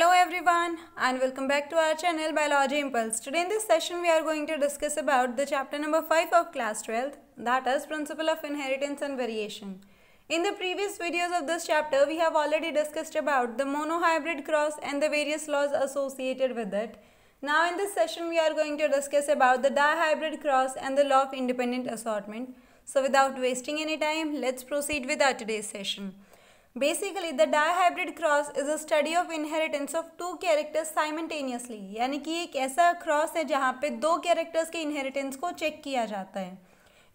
Hello everyone and welcome back to our channel Biology Impulse. Today in this session we are going to discuss about the chapter number 5 of class 12 that is Principle of Inheritance and Variation. In the previous videos of this chapter we have already discussed about the monohybrid cross and the various laws associated with it. Now in this session we are going to discuss about the dihybrid cross and the law of independent assortment. So without wasting any time let's proceed with our today's session. Basically the dihybrid cross is a study of inheritance of two characters simultaneously यानी कि एक ऐसा cross है जहाँ पे दो characters के inheritance को चेक किया जाता है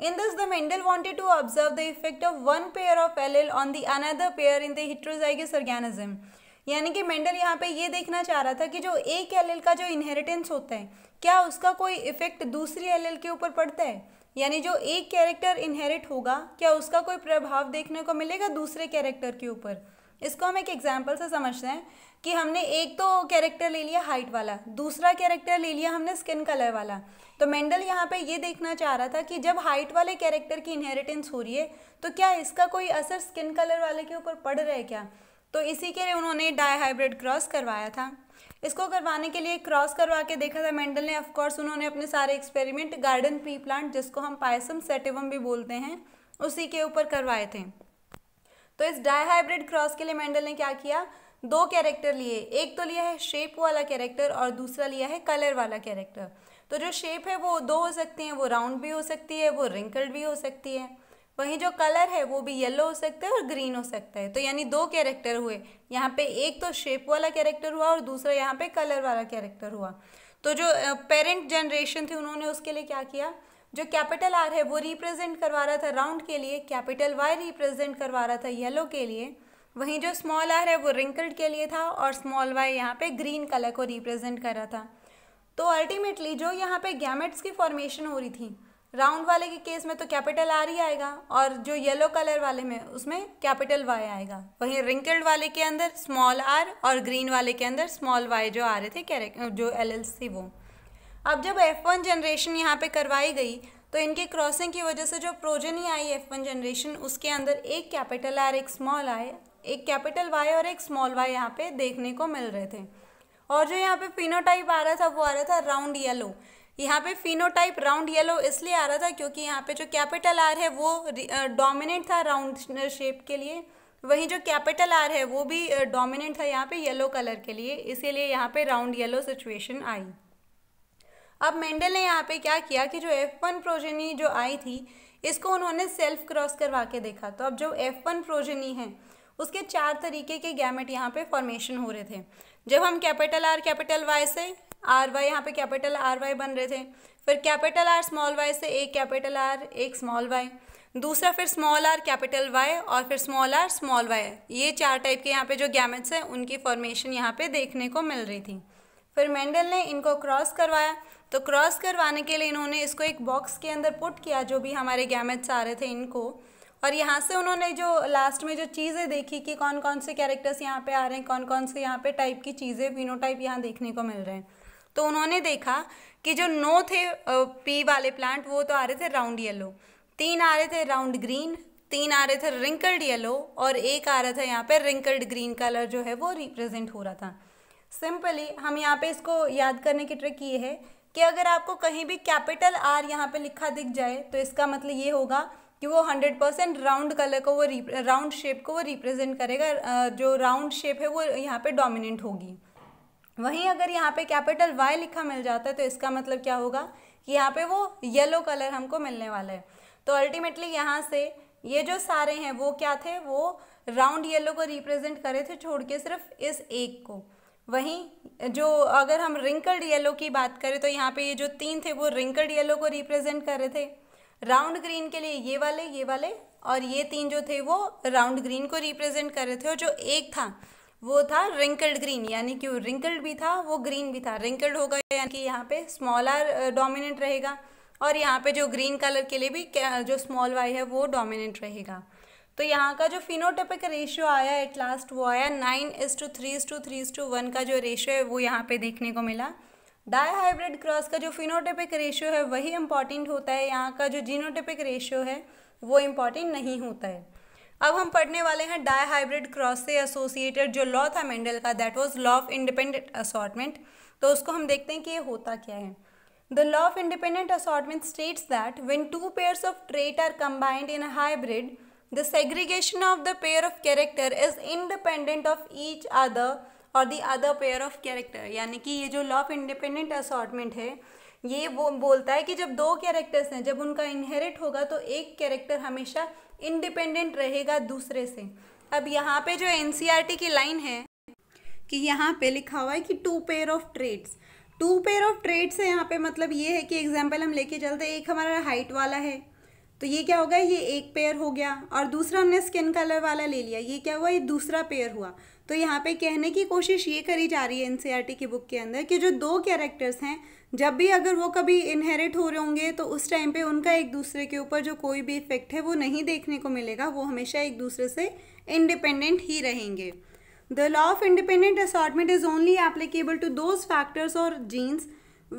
in this, the Mendel wanted to observe the effect of one pair of allele on the another pair in the heterozygous organism यानी कि मेंडल यहाँ पे ये देखना चाह रहा था कि जो एक एल का जो इनहेरिटेंस होता है क्या उसका कोई इफेक्ट दूसरी एल के ऊपर पड़ता है यानी जो एक कैरेक्टर इनहेरिट होगा क्या उसका कोई प्रभाव देखने को मिलेगा दूसरे कैरेक्टर के ऊपर इसको हम एक एग्जाम्पल से समझते हैं कि हमने एक तो कैरेक्टर ले लिया हाइट वाला दूसरा कैरेक्टर ले लिया हमने स्किन कलर वाला तो मेंडल यहाँ पे ये देखना चाह रहा था कि जब हाइट वाले कैरेक्टर की इनहेरिटेंस हो रही है तो क्या इसका कोई असर स्किन कलर वाले के ऊपर पड़ रहा है क्या तो इसी के लिए उन्होंने डाई हाइब्रिड क्रॉस करवाया था इसको करवाने के लिए क्रॉस करवा के देखा था मेंडल ने ऑफकोर्स उन्होंने अपने सारे एक्सपेरिमेंट गार्डन पी प्लांट जिसको हम पायसम सेटिवम भी बोलते हैं उसी के ऊपर करवाए थे तो इस डायहाइब्रिड क्रॉस के लिए मेंडल ने क्या किया दो कैरेक्टर लिए एक तो लिया है शेप वाला कैरेक्टर और दूसरा लिया है कलर वाला कैरेक्टर तो जो शेप है वो दो हो सकती हैं वो राउंड भी हो सकती है वो रिंकल्ड भी हो सकती है वहीं जो कलर है वो भी येलो हो सकता है और ग्रीन हो सकता है तो यानी दो कैरेक्टर हुए यहाँ पे एक तो शेप वाला कैरेक्टर हुआ और दूसरा यहाँ पे कलर वाला कैरेक्टर हुआ तो जो पेरेंट जनरेशन थी उन्होंने उसके लिए क्या किया जो कैपिटल आर है वो रिप्रेजेंट करवा रहा था राउंड के लिए कैपिटल वाई रिप्रेजेंट करवा रहा था येलो के लिए वहीं जो स्मॉल आर है वो रिंकल्ड के लिए था और स्मॉल वाई यहाँ पे ग्रीन कलर को रिप्रेजेंट कर रहा था तो अल्टीमेटली जो यहाँ पे गैमेट्स की फॉर्मेशन हो रही थी राउंड वाले के केस में तो कैपिटल आर ही आएगा और जो येलो कलर वाले में उसमें कैपिटल वाई आएगा वहीं रिंकल्ड वाले के अंदर स्मॉल आर और ग्रीन वाले के अंदर स्मॉल वाई जो आ रहे थे जो एल थी वो अब जब एफ वन जनरेशन यहाँ पे करवाई गई तो इनके क्रॉसिंग की वजह से जो प्रोजनी आई एफ वन जनरेशन उसके अंदर एक कैपिटल आर एक स्मॉल आर एक कैपिटल वाई और एक स्मॉल वाई यहाँ पे देखने को मिल रहे थे और जो यहाँ पे फिनोटाइप आ रहा था वो आ रहा था राउंड येलो यहाँ पे फिनोटाइप राउंड येलो इसलिए आ रहा था क्योंकि यहाँ पे जो कैपिटल आर है वो डोमिनेंट था राउंड शेप के लिए वहीं जो कैपिटल आर है वो भी डोमिनेंट था यहाँ पे येलो कलर के लिए इसीलिए यहाँ पे राउंड येलो सिचुएशन आई अब मेंडल ने यहाँ पे क्या किया कि जो एफ वन प्रोजेनी जो आई थी इसको उन्होंने सेल्फ क्रॉस करवा के देखा तो अब जो एफ वन प्रोजेनी है उसके चार तरीके के गैमेट यहाँ पे फॉर्मेशन हो रहे थे जब हम कैपिटल आर कैपिटल वाई से आर वाई यहाँ पे कैपिटल आर वाई बन रहे थे फिर कैपिटल आर स्मॉल वाई से एक कैपिटल आर एक स्मॉल वाई दूसरा फिर स्मॉल आर कैपिटल वाई और फिर स्मॉल आर स्मॉल वाई ये चार टाइप के यहाँ पे जो गैमेट्स हैं उनकी फॉर्मेशन यहाँ पे देखने को मिल रही थी फिर मेंडल ने इनको क्रॉस करवाया तो क्रॉस करवाने के लिए इन्होंने इसको एक बॉक्स के अंदर पुट किया जो भी हमारे गैमेट्स आ रहे थे इनको और यहाँ से उन्होंने जो लास्ट में जो चीज़ें देखी कि कौन कौन से कैरेक्टर्स यहाँ पे आ रहे हैं कौन कौन से यहाँ पे टाइप की चीज़ें फिनोटाइप यहाँ देखने को मिल रहे हैं तो उन्होंने देखा कि जो नो थे पी वाले प्लांट वो तो आ रहे थे राउंड येलो तीन आ रहे थे राउंड ग्रीन तीन आ रहे थे रिंकल्ड येलो और एक आ रहा था यहाँ पर रिंकल्ड ग्रीन कलर जो है वो रिप्रेजेंट हो रहा था सिंपली हम यहाँ पे इसको याद करने की ट्रिक ये है कि अगर आपको कहीं भी कैपिटल आर यहाँ पे लिखा दिख जाए तो इसका मतलब ये होगा कि वो हंड्रेड परसेंट राउंड कलर को वो राउंड शेप को वो रिप्रेजेंट करेगा जो राउंड शेप है वो यहाँ पे डोमिनेंट होगी वहीं अगर यहाँ पे कैपिटल वाई लिखा मिल जाता है तो इसका मतलब क्या होगा कि यहाँ पे वो येलो कलर हमको मिलने वाला है तो अल्टीमेटली यहाँ से ये जो सारे हैं वो क्या थे वो राउंड येलो को रिप्रेजेंट करे थे छोड़ के सिर्फ इस एक को वहीं जो अगर हम रिंकल्ड येलो की बात करें तो यहाँ पे ये जो तीन थे वो रिंकल्ड येलो को रिप्रेजेंट कर रहे थे राउंड ग्रीन के लिए ये वाले ये वाले और ये तीन जो थे वो राउंड ग्रीन को रिप्रेजेंट कर रहे थे और जो एक था वो था रिंकल्ड ग्रीन यानी कि वो रिंकल्ड भी था वो ग्रीन भी था रिंकल्ड होगा यानी कि यहाँ पे स्मॉलर डोमिनेंट रहेगा और यहाँ पे जो ग्रीन कलर के लिए भी जो स्मॉल वाई है वो डोमिनेंट रहेगा तो यहाँ का जो फिनोटेपिक रेशियो आया एट लास्ट वो आया nine is to three is to three is to one का जो रेशियो है वो यहाँ पे देखने को मिला डाई हाइब्रिड क्रॉस का जो फिनोटेपिक रेशियो है वही इंपॉर्टेंट होता है यहाँ का जो जीनोटेपिक रेशियो है वो इम्पॉर्टेंट नहीं होता है अब हम पढ़ने वाले हैं डाई हाइब्रिड क्रॉस से एसोसिएटेड जो लॉ था मेंडल का that was law of independent assortment तो उसको हम देखते हैं कि ये होता क्या है the law of independent assortment states that when two pairs of trait are combined in a hybrid the segregation of the pair of character is independent of each other और the other pair of character यानी कि ये जो law of independent assortment है ये वो बोलता है कि जब दो कैरेक्टर्स हैं जब उनका इनहेरिट होगा तो एक कैरेक्टर हमेशा इंडिपेंडेंट रहेगा दूसरे से अब यहाँ पे जो एन e की लाइन है कि यहाँ पे लिखा हुआ है कि two pair of traits two pair of traits है यहाँ पे मतलब ये है कि एग्जाम्पल हम लेके चलते एक हमारा हाइट वाला है तो ये क्या होगा ये एक पेयर हो गया और दूसरा हमने स्किन कलर वाला ले लिया ये क्या हुआ ये दूसरा पेयर हुआ तो यहाँ पे कहने की कोशिश ये करी जा रही है एन e की बुक के अंदर कि जो दो कैरेक्टर्स हैं जब भी अगर वो कभी इनहेरिट हो रहे होंगे तो उस टाइम पे उनका एक दूसरे के ऊपर जो कोई भी इफेक्ट है वो नहीं देखने को मिलेगा वो हमेशा एक दूसरे से इंडिपेंडेंट ही रहेंगे the law of independent assortment is only applicable to those factors और genes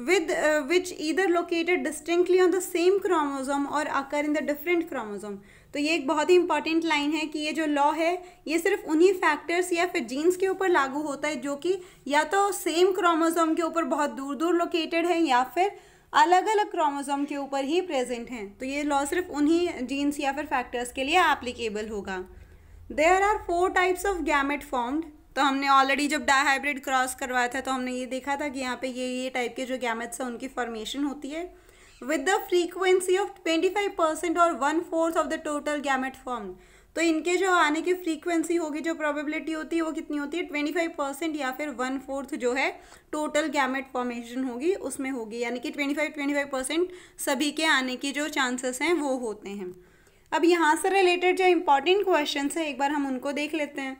with uh, which either located distinctly on the same chromosome or occur in the different chromosome तो ये एक बहुत ही इंपॉर्टेंट लाइन है कि ये जो लॉ है ये सिर्फ उन्हीं फैक्टर्स या फिर जीन्स के ऊपर लागू होता है जो कि या तो सेम क्रोमोजोम के ऊपर बहुत दूर दूर लोकेटेड है या फिर अलग अलग क्रोमोजोम के ऊपर ही प्रेजेंट हैं तो ये लॉ सिर्फ उन्हीं जीन्स या फिर फैक्टर्स के लिए एप्लीकेबल होगा there are four types of gamete formed तो हमने ऑलरेडी जब डाईहाइब्रिड क्रॉस करवाया था तो हमने ये देखा था कि यहाँ पे ये ये टाइप के जो गैमेट्स हैं उनकी फॉर्मेशन होती है with the frequency of twenty five percent और one fourth of the total gamete form तो इनके जो आने की फ्रीक्वेंसी होगी जो प्रोबेबिलिटी होती है वो कितनी होती है ट्वेंटी फाइव परसेंट या फिर वन फोर्थ जो है टोटल गैमेट फॉर्मेशन होगी उसमें होगी यानी कि twenty five twenty five percent सभी के आने के जो चांसेस हैं वो होते हैं अब यहाँ से रिलेटेड जो इंपॉर्टेंट क्वेश्चन है एक बार हम उनको देख लेते हैं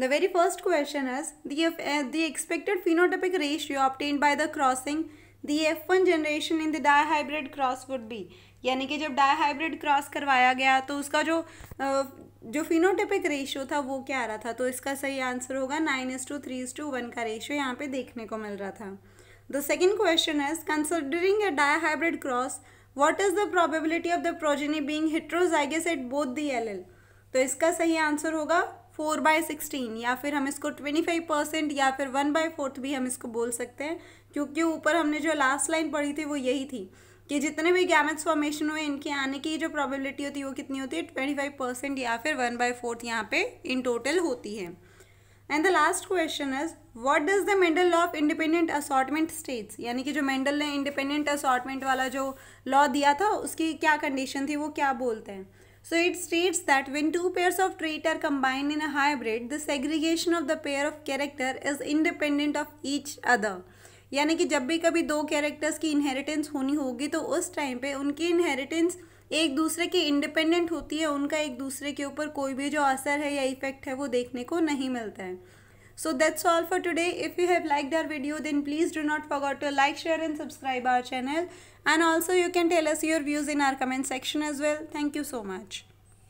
The very first question is the, uh, the expected phenotypic ratio obtained by the crossing the F1 generation in the dihybrid cross would be यानी कि जब डाईहाइब्रिड क्रॉस करवाया गया तो उसका जो uh, जो फिनोटिपिक रेशियो था वो क्या आ रहा था तो इसका सही आंसर होगा nine is to three is to one का रेशियो यहाँ पे देखने को मिल रहा था the second question is considering a hybrid cross what is the probability of the progeny being heterozygous at both the L तो इसका सही आंसर होगा फोर बाय सिक्सटीन या फिर हम इसको ट्वेंटी फाइव परसेंट या फिर वन बाय फोर्थ भी हम इसको बोल सकते हैं क्योंकि ऊपर हमने जो लास्ट लाइन पढ़ी थी वो यही थी कि जितने भी गैमेट्स फॉर्मेशन हुए इनके आने की जो प्रोबेबिलिटी होती है वो कितनी होती है ट्वेंटी फाइव परसेंट या फिर वन बाय फोर्थ यहाँ पे इन टोटल होती है and the last question is what does the Mendel law of independent assortment states यानी कि जो मेंडल ने इंडिपेंडेंट असॉटमेंट वाला जो लॉ दिया था उसकी क्या कंडीशन थी वो क्या बोलते हैं So it states that when two pairs of traits are combined in a hybrid, the segregation of the pair of character is independent of each other. यानी कि जब भी कभी दो कैरेक्टर्स की इनहेरिटेंस होनी होगी तो उस टाइम पे उनकी इनहेरिटेंस एक दूसरे के इंडिपेंडेंट होती है उनका एक दूसरे के ऊपर कोई भी जो असर है या इफेक्ट है वो देखने को नहीं मिलता है So that's all for today. If you have liked our video then please do not forget to like, share and subscribe our channel. And also you can tell us your views in our comment section as well. Thank you so much.